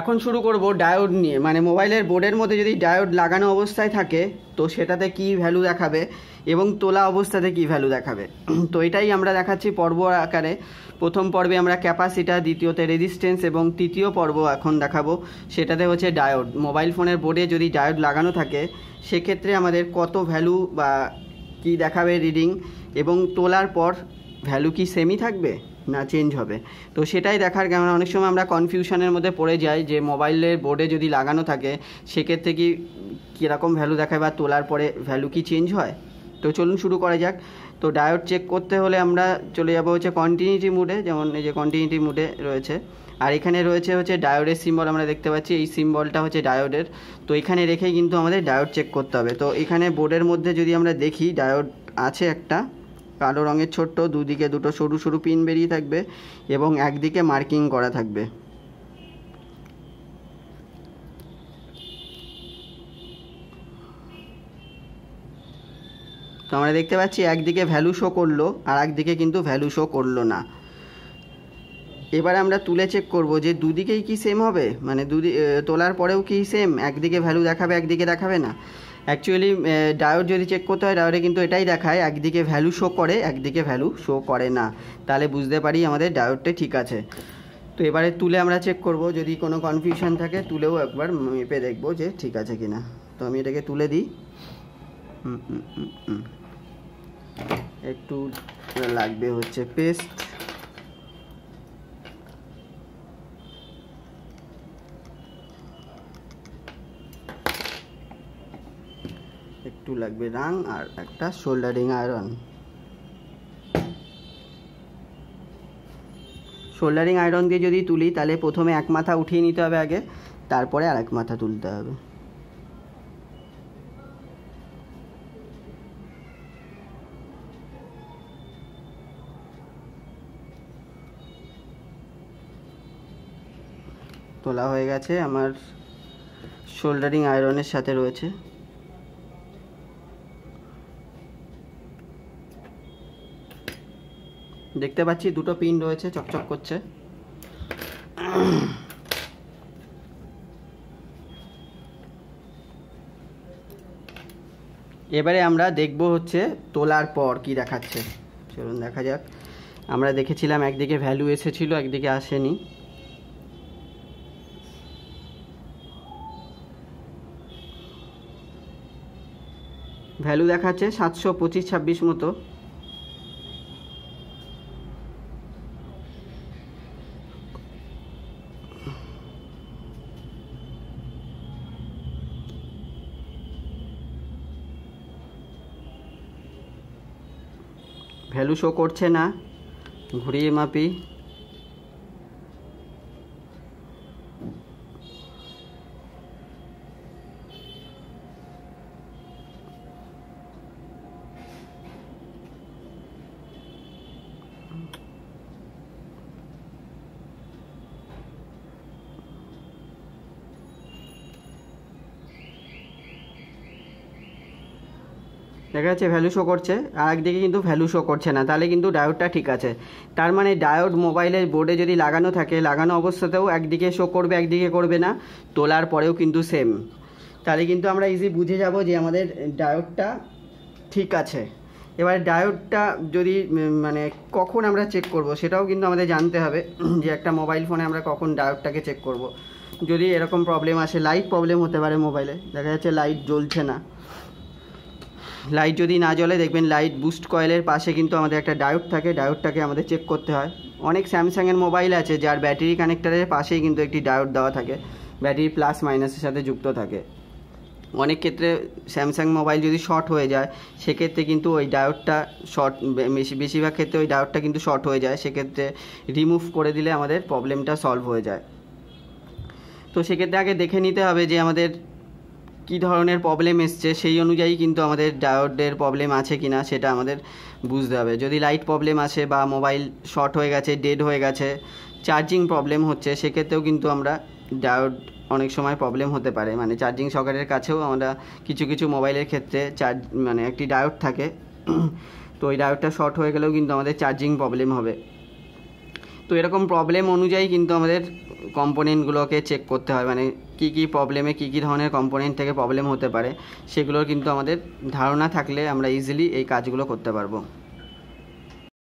এখন শুরু করব ডায়োড নিয়ে মানে মোবাইলের বোর্ডের মধ্যে যদি ডায়োড লাগানো অবস্থায় থাকে তো সেটাতে কি ভ্যালু দেখাবে এবং তোলা অবস্থাতে কি ভ্যালু দেখাবে তো এটাই আমরা দেখাচ্ছি পর্ব আকারে প্রথম পর্বে আমরা ক্যাপাসিটা দ্বিতীয়তে রেজিস্ট্যান্স এবং তৃতীয় পর্ব এখন দেখাবো সেটাতে হচ্ছে ডায়োড মোবাইল ফোনের বোর্ডে যদি ডায়োড লাগানো থাকে সেক্ষেত্রে আমাদের কত ভ্যালু বা কি দেখাবে রিডিং এবং তোলার পর ভ্যালু কি সেমই থাকবে না চেঞ্জ হবে তো সেটাই দেখার কেমন মানে অনেক সময় আমরা কনফিউশনের মধ্যে পড়ে যাই যে মোবাইলের বোর্ডে যদি লাগানো থাকে সেক্ষেত্রে কি কীরকম ভ্যালু দেখায় বা তোলার পরে ভ্যালু কি চেঞ্জ হয় তো চলুন শুরু করা যাক তো ডায়োড চেক করতে হলে আমরা চলে যাবো হচ্ছে কন্টিনিউটি মুডে যেমন এই যে কন্টিনিউটি মুডে রয়েছে আর এখানে রয়েছে হচ্ছে ডায়োডের সিম্বল আমরা দেখতে পাচ্ছি এই সিম্বলটা হচ্ছে ডায়োডের তো এখানে রেখেই কিন্তু আমাদের ডায়োড চেক করতে হবে তো এখানে বোর্ডের মধ্যে যদি আমরা দেখি ডায়োড আছে একটা কালো রঙের ছোট্ট দুদিকে দুটো সরু সরু পিন বেরিয়ে থাকবে এবং একদিকে মার্কিং করা থাকবে তো আমরা দেখতে পাচ্ছি একদিকে ভ্যালু শো করলো আর একদিকে কিন্তু ভ্যালু শো করলো না এবার আমরা তুলে চেক করব যে দুদিকেই কি সেম হবে মানে দুদি তোলার পরেও কি সেম একদিকে ভ্যালু দেখাবে একদিকে দেখাবে না অ্যাকচুয়ালি ডায়োড যদি চেক করতে হয় ডায়োডে কিন্তু এটাই দেখায় একদিকে ভ্যালু শো করে একদিকে ভ্যালু শো করে না তাহলে বুঝতে পারি আমাদের ডায়োডটা ঠিক আছে তো এবারে তুলে আমরা চেক করব যদি কোনো কনফিউশন থাকে তুলেও একবার মেপে দেখব যে ঠিক আছে কি না তো আমি এটাকে তুলে দিই একটু লাগবে হচ্ছে পেস্ট একটু লাগবে রাং আর একটা শোল্ডারিং আয়রন শোল্ডারিং আয়রন দিয়ে যদি তুলি তাহলে প্রথমে এক মাথা উঠিয়ে নিতে হবে আগে তারপরে আর এক মাথা তুলতে হবে তোলা হয়ে গেছে আমার শোল্ডারিং আয়রনের সাথে রয়েছে দেখতে পাচ্ছি দুটো পিন রয়েছে চকচক করছে এবারে আমরা দেখব হচ্ছে তোলার পর কি দেখাচ্ছে চলুন দেখা যাক আমরা দেখেছিলাম একদিকে ভ্যালু এসেছিল একদিকে আসেনি ভ্যালু দেখাচ্ছে সাতশো পঁচিশ ছাব্বিশ মতো ভ্যালু শো করছে না ঘুরিয়ে মাপি দেখা যাচ্ছে ভ্যালু শো করছে আর একদিকে কিন্তু ভ্যালু শো করছে না তাহলে কিন্তু ডায়োডটা ঠিক আছে তার মানে ডায়োড মোবাইলের বোর্ডে যদি লাগানো থাকে লাগানো অবস্থাতেও একদিকে শো করবে একদিকে করবে না তোলার পরেও কিন্তু সেম তাহলে কিন্তু আমরা ইজি বুঝে যাব যে আমাদের ডায়োডটা ঠিক আছে এবার ডায়োডটা যদি মানে কখন আমরা চেক করব সেটাও কিন্তু আমাদের জানতে হবে যে একটা মোবাইল ফোনে আমরা কখন ডায়োডটাকে চেক করব। যদি এরকম প্রবলেম আসে লাইট প্রবলেম হতে পারে মোবাইলে দেখা যাচ্ছে লাইট জ্বলছে না লাইট যদি না জ্বলে দেখবেন লাইট বুস্ট কয়েলের পাশে কিন্তু আমাদের একটা ডায়োড থাকে ডায়োডটাকে আমাদের চেক করতে হয় অনেক স্যামসাংয়ের মোবাইল আছে যার ব্যাটারি কানেক্টারের পাশেই কিন্তু একটি ডায়োড দেওয়া থাকে ব্যাটারি প্লাস মাইনাসের সাথে যুক্ত থাকে অনেক ক্ষেত্রে স্যামসাং মোবাইল যদি শর্ট হয়ে যায় সেক্ষেত্রে কিন্তু ওই ডায়োডটা শর্ট বেশিরভাগ ক্ষেত্রে ওই ডায়োডটা কিন্তু শর্ট হয়ে যায় সেক্ষেত্রে রিমুভ করে দিলে আমাদের প্রবলেমটা সলভ হয়ে যায় তো সেক্ষেত্রে আগে দেখে নিতে হবে যে আমাদের কি ধরনের প্রবলেম এসছে সেই অনুযায়ী কিন্তু আমাদের ডায়োডের প্রবলেম আছে কি না সেটা আমাদের বুঝতে হবে যদি লাইট প্রবলেম আছে বা মোবাইল শর্ট হয়ে গেছে ডেড হয়ে গেছে চার্জিং প্রবলেম হচ্ছে সেক্ষেত্রেও কিন্তু আমরা ডায়োড অনেক সময় প্রবলেম হতে পারে মানে চার্জিং সকারের কাছেও আমরা কিছু কিছু মোবাইলের ক্ষেত্রে চার্জ মানে একটি ডায়োড থাকে তো ওই ডায়োডটা শর্ট হয়ে গেলেও কিন্তু আমাদের চার্জিং প্রবলেম হবে তো এরকম প্রবলেম অনুযায়ী কিন্তু আমাদের কম্পোনেন্টগুলোকে চেক করতে হয় মানে কি কি প্রবলেমে কি কি ধরনের কম্পোনেন্ট থেকে প্রবলেম হতে পারে সেগুলোর কিন্তু আমাদের ধারণা থাকলে আমরা ইজিলি এই কাজগুলো করতে পারবো